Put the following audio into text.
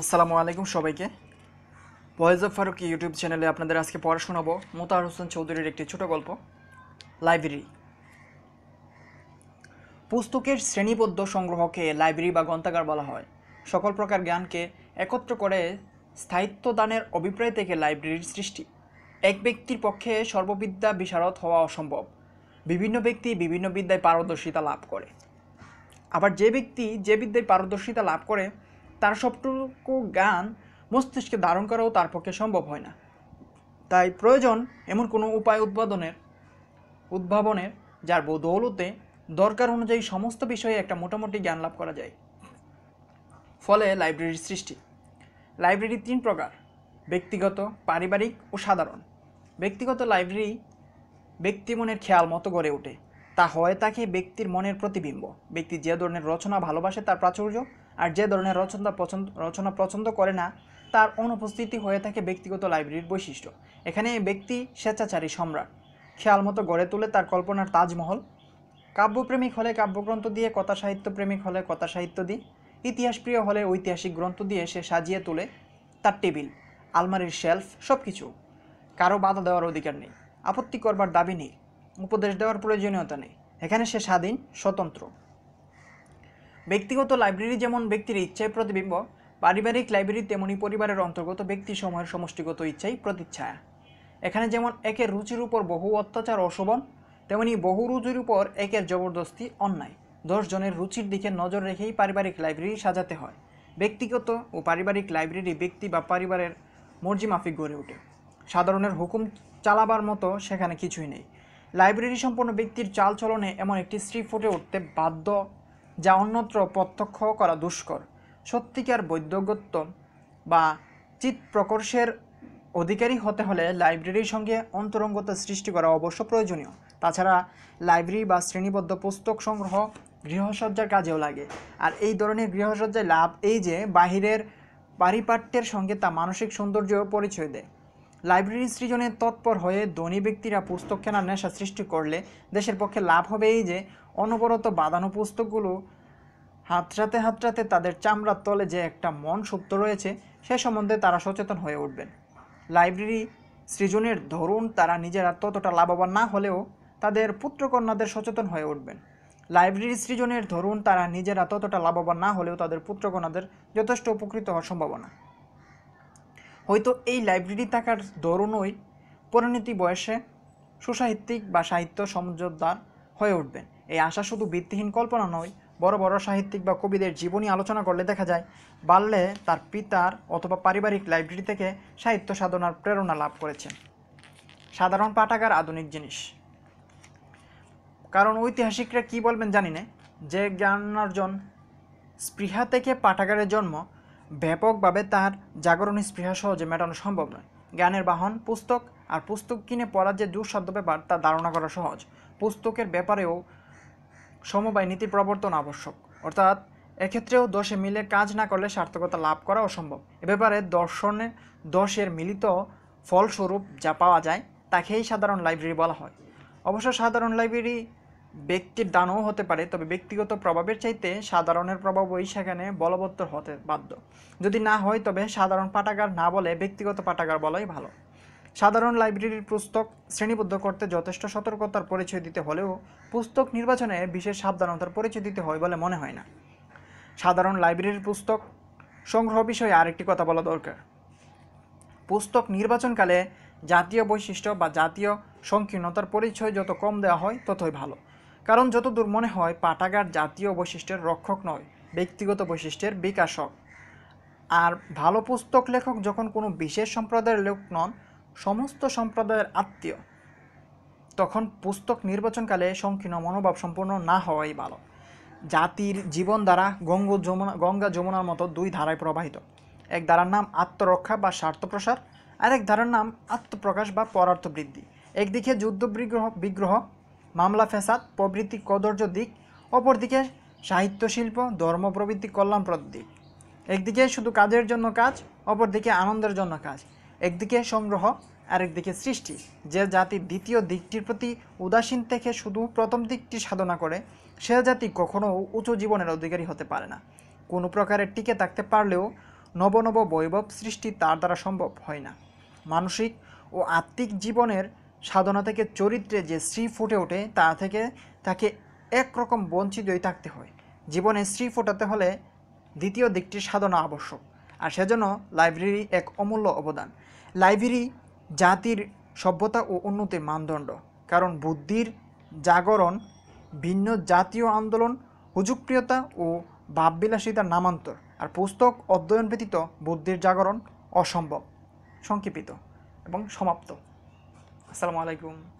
আসসালামু আলাইকুম সবাইকে ভয়েস অফ ফারুক ইউটিউব চ্যানেলে আপনাদের আজকে পড়া শোনাবো মোতাহার হোসেন চৌধুরীর একটি ছোট গল্প লাইব্রেরি পুস্তকের শ্রেণীবদ্ধ সংগ্রহকে লাইব্রেরি বা গ্রন্থাগার বলা হয় সকল প্রকার জ্ঞানকে একত্র করে স্থায়িত্ব দানের অভিপ্রায় থেকে লাইব্রেরির সৃষ্টি এক ব্যক্তির পক্ষে সর্ববিদ্যা বিশারদ হওয়া অসম্ভব বিভিন্ন ব্যক্তি বিভিন্ন বিদ্যায় পারদর্শিতা লাভ করে আবার যে ব্যক্তি যে বিদ্যায় পারদর্শিতা লাভ করে তার সবটুকু জ্ঞান মস্তিষ্কে ধারণ করাও তার পক্ষে সম্ভব হয় না তাই প্রয়োজন এমন কোনো উপায় উদ্বোধনের উদ্ভাবনের যার বৌদৌলতে দরকার অনুযায়ী সমস্ত বিষয়ে একটা মোটামুটি জ্ঞান লাভ করা যায় ফলে লাইব্রেরির সৃষ্টি লাইব্রেরি তিন প্রকার ব্যক্তিগত পারিবারিক ও সাধারণ ব্যক্তিগত লাইব্রেরি ব্যক্তি মনের খেয়াল মতো গড়ে ওঠে তা হয় তাকে ব্যক্তির মনের প্রতিবিম্ব ব্যক্তি যে ধরনের রচনা ভালোবাসে তার প্রাচুর্য আর যে ধরনের রচনা পছন্দ রচনা পছন্দ করে না তার অনুপস্থিতি হয়ে থাকে ব্যক্তিগত লাইব্রেরির বৈশিষ্ট্য এখানে ব্যক্তি স্বেচ্ছাচারী সম্রাট খেয়াল মতো গড়ে তুলে তার কল্পনার তাজমহল কাব্যপ্রেমিক হলে কাব্যগ্রন্থ দিয়ে কথা সাহিত্য প্রেমিক হলে কথা সাহিত্য ইতিহাস ইতিহাসপ্রিয় হলে ঐতিহাসিক গ্রন্থ দিয়ে সে সাজিয়ে তোলে তার টেবিল আলমারির শেলফ সব কিছু কারো বাধা দেওয়ার অধিকার নেই আপত্তি করবার দাবি নেই উপদেশ দেওয়ার প্রয়োজনীয়তা নেই এখানে সে স্বাধীন স্বতন্ত্র ব্যক্তিগত লাইব্রেরি যেমন ব্যক্তির ইচ্ছায় প্রতিবিম্ব পারিবারিক লাইব্রেরি তেমনি পরিবারের অন্তর্গত ব্যক্তি সময়ের সমষ্টিগত ইচ্ছাই প্রতিচ্ছায়া এখানে যেমন একের রুচির উপর বহু অত্যাচার অশোভন তেমনি বহু রুচির উপর একের জবরদস্তি অন্যায় দশজনের রুচির দিকে নজর রেখেই পারিবারিক লাইব্রেরি সাজাতে হয় ব্যক্তিগত ও পারিবারিক লাইব্রেরি ব্যক্তি বা পরিবারের মর্জি মাফিক গড়ে ওঠে সাধারণের হুকুম চালাবার মতো সেখানে কিছুই নেই লাইব্রেরি সম্পন্ন ব্যক্তির চাল চলনে এমন একটি স্ত্রী ফুটে উঠতে বাধ্য যা অন্যত্র প্রত্যক্ষ করা দুষ্কর সত্যিকার বৈদ্যগত্য বা চিত প্রকর্ষের অধিকারী হতে হলে লাইব্রেরির সঙ্গে অন্তরঙ্গতা সৃষ্টি করা অবশ্য প্রয়োজনীয় তাছাড়া লাইব্রেরি বা শ্রেণীবদ্ধ পুস্তক সংগ্রহ গৃহসজ্জার কাজেও লাগে আর এই ধরনের গৃহসজ্জায় লাভ এই যে বাহিরের পারিপাট্যের সঙ্গে তা মানসিক সৌন্দর্য পরিচয় দেয় লাইব্রেরি সৃজনে তৎপর হয়ে ধনী ব্যক্তিরা পুস্তক কেনার নেশা সৃষ্টি করলে দেশের পক্ষে লাভ হবে এই যে অনবরত বাঁধানো পুস্তকগুলো হাতড়াতে হাতড়াতে তাদের চামড়ার তলে যে একটা মন সুপ্ত রয়েছে সে সম্বন্ধে তারা সচেতন হয়ে উঠবেন লাইব্রেরি সৃজনের ধরুন তারা নিজেরা ততটা লাভবান না হলেও তাদের পুত্রকন্যাদের সচেতন হয়ে উঠবেন লাইব্রেরি সৃজনের ধরুন তারা নিজেরা ততটা লাভবান না হলেও তাদের পুত্রকন্যাদের যথেষ্ট উপকৃত হওয়ার সম্ভাবনা হয়তো এই লাইব্রেরি থাকার দরুনই পরিণতি বয়সে সুসাহিত্যিক বা সাহিত্য সমঝোদ্দার হয়ে উঠবেন এই আশা শুধু ভিত্তিহীন কল্পনা নয় বড় বড় সাহিত্যিক বা কবিদের জীবনী আলোচনা করলে দেখা যায় বাল্যে তার পিতার অথবা পারিবারিক লাইব্রেরি থেকে সাহিত্য সাধনার প্রেরণা লাভ করেছেন সাধারণ পাঠাগার আধুনিক জিনিস কারণ ঐতিহাসিকরা কি বলবেন জানি না যে জ্ঞানার্জন স্পৃহা থেকে পাঠাগারের জন্ম ব্যাপকভাবে তার জাগরণ স্পৃহা সহজে মেটানো সম্ভব নয় জ্ঞানের বাহন পুস্তক আর পুস্তক কিনে পড়ার যে দুঃসাধ্য ব্যাপার তা ধারণা করা সহজ পুস্তকের ব্যাপারেও সমবায় নীতি প্রবর্তন আবশ্যক অর্থাৎ এক্ষেত্রেও দশে মিলে কাজ না করলে সার্থকতা লাভ করা অসম্ভব এ ব্যাপারে দর্শনে দশের মিলিত ফলস্বরূপ যা পাওয়া যায় তাকেই সাধারণ লাইব্রেরি বলা হয় অবশ্য সাধারণ লাইব্রেরি ব্যক্তির দানও হতে পারে তবে ব্যক্তিগত প্রভাবের চাইতে সাধারণের প্রভাব ওই সেখানে বলবত্তর হতে বাধ্য যদি না হয় তবে সাধারণ পাঠাগার না বলে ব্যক্তিগত পাঠাগার বলাই ভালো সাধারণ লাইব্রেরির পুস্তক শ্রেণীবদ্ধ করতে যথেষ্ট সতর্কতার পরিচয় দিতে হলেও পুস্তক নির্বাচনে বিশেষ সাবধানতার পরিচয় দিতে হয় বলে মনে হয় না সাধারণ লাইব্রেরির পুস্তক সংগ্রহ বিষয়ে আরেকটি কথা বলা দরকার পুস্তক নির্বাচনকালে জাতীয় বৈশিষ্ট্য বা জাতীয় সংকীর্ণতার পরিচয় যত কম দেওয়া হয় ততই ভালো কারণ যতদূর মনে হয় পাটাগার জাতীয় বৈশিষ্ট্যের রক্ষক নয় ব্যক্তিগত বৈশিষ্ট্যের বিকাশক আর ভালো পুস্তক লেখক যখন কোনো বিশেষ সম্প্রদায়ের লোক নন সমস্ত সম্প্রদায়ের আত্মীয় তখন পুস্তক নির্বাচনকালে সংকীর্ণ মনোভাব সম্পূর্ণ না হওয়াই ভালো জাতির জীবন দ্বারা গঙ্গ যমুনা গঙ্গা যমুনার মতো দুই ধারায় প্রবাহিত এক ধারার নাম আত্মরক্ষা বা স্বার্থপ্রসার আর এক ধারার নাম আত্মপ্রকাশ বা পরার্থ বৃদ্ধি একদিকে যুদ্ধ বিগ্রহ বিগ্রহ মামলা ফেসাদ প্রভৃতি কদর্য দিক অপরদিকে সাহিত্য শিল্প ধর্ম প্রভৃতি কল্যাণপ্রদ দিক একদিকে শুধু কাজের জন্য কাজ অপরদিকে আনন্দের জন্য কাজ একদিকে সংগ্রহ আরেকদিকে সৃষ্টি যে জাতি দ্বিতীয় দিকটির প্রতি উদাসীন থেকে শুধু প্রথম দিকটি সাধনা করে সে জাতি কখনও উঁচু জীবনের অধিকারী হতে পারে না কোনো প্রকারে টিকে থাকতে পারলেও নবনব বৈভব সৃষ্টি তার দ্বারা সম্ভব হয় না মানসিক ও আত্মিক জীবনের সাধনা থেকে চরিত্রে যে স্ত্রী ফুটে ওঠে তা থেকে তাকে একরকম বঞ্চিতই থাকতে হয় জীবনে স্ত্রী ফোটাতে হলে দ্বিতীয় দিকটি সাধনা আবশ্যক আর সেজন্য লাইব্রেরি এক অমূল্য অবদান লাইব্রেরি জাতির সভ্যতা ও উন্নতির মানদণ্ড কারণ বুদ্ধির জাগরণ ভিন্ন জাতীয় আন্দোলন হুজুকপ্রিয়তা ও ভাববিলাসিতার নামান্তর আর পুস্তক অধ্যয়ন ব্যতীত বুদ্ধির জাগরণ অসম্ভব সংক্ষেপিত এবং সমাপ্ত السلام عليكم